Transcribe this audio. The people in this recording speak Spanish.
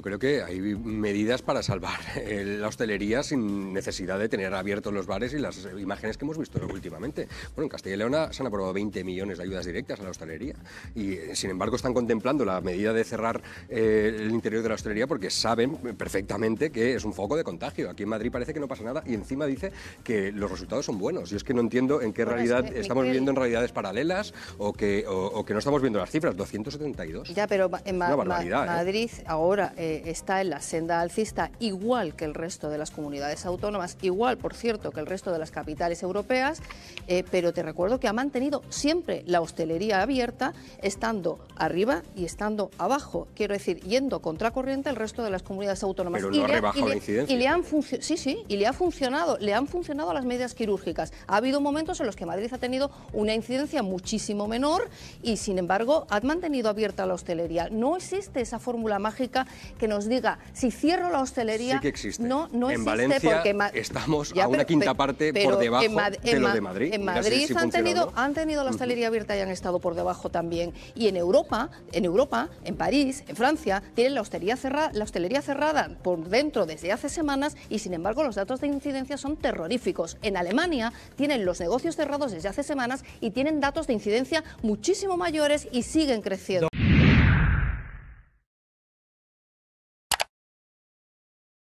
Yo creo que hay medidas para salvar eh, la hostelería sin necesidad de tener abiertos los bares y las eh, imágenes que hemos visto últimamente. Bueno, en Castilla y Leona se han aprobado 20 millones de ayudas directas a la hostelería y, eh, sin embargo, están contemplando la medida de cerrar el interior de la hostelería porque saben perfectamente que es un foco de contagio. Aquí en Madrid parece que no pasa nada y encima dice que los resultados son buenos. Yo es que no entiendo en qué realidad estamos viviendo en realidades paralelas o que, o, que no estamos viendo las cifras. 272. Ya, pero en Madrid ahora está en la senda alcista, igual que el resto de las comunidades autónomas, igual, por cierto, que el resto de las capitales europeas, eh, pero te recuerdo que ha mantenido siempre la hostelería abierta, estando arriba y estando abajo. Quiero decir, yendo contracorriente el resto de las comunidades autónomas. y, le, han sí, sí, y le ha funcionado, le han funcionado las medidas quirúrgicas. Ha habido momentos en los que Madrid ha tenido una incidencia muchísimo menor y, sin embargo, ha mantenido abierta la hostelería. No existe esa fórmula mágica que nos diga si cierro la hostelería. que existe. No, no en existe porque estamos a una quinta parte por debajo de lo de Madrid. En Madrid han, tenido, han tenido la hostelería abierta y han estado por debajo también. Y en Europa, en Europa, en París, en Francia, tienen la hostelería cerrada, la hostelería cerrada por dentro desde hace semanas y sin embargo los datos de incidencia son terroríficos. En Alemania tienen los negocios cerrados desde hace semanas y tienen datos de incidencia muchísimo mayores y siguen creciendo.